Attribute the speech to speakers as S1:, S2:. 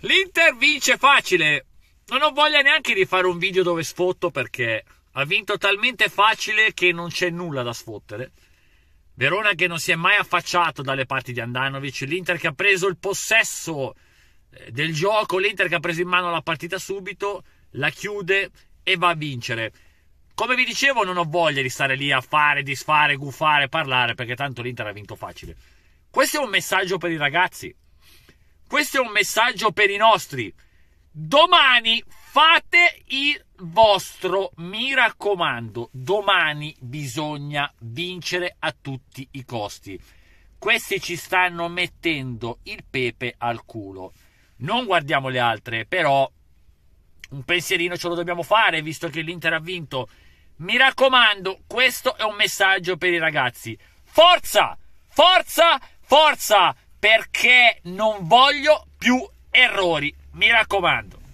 S1: L'Inter vince facile. Non ho voglia neanche di fare un video dove sfotto perché ha vinto talmente facile che non c'è nulla da sfottere. Verona che non si è mai affacciato dalle parti di Andanovic, l'Inter che ha preso il possesso eh, del gioco, l'Inter che ha preso in mano la partita subito, la chiude e va a vincere. Come vi dicevo, non ho voglia di stare lì a fare, disfare, gufare, parlare, perché tanto l'Inter ha vinto facile. Questo è un messaggio per i ragazzi. Questo è un messaggio per i nostri. Domani fate il vostro, mi raccomando, domani bisogna vincere a tutti i costi. Questi ci stanno mettendo il pepe al culo. Non guardiamo le altre, però un pensierino ce lo dobbiamo fare, visto che l'Inter ha vinto. Mi raccomando, questo è un messaggio per i ragazzi. Forza! Forza! Forza! perché non voglio più errori, mi raccomando.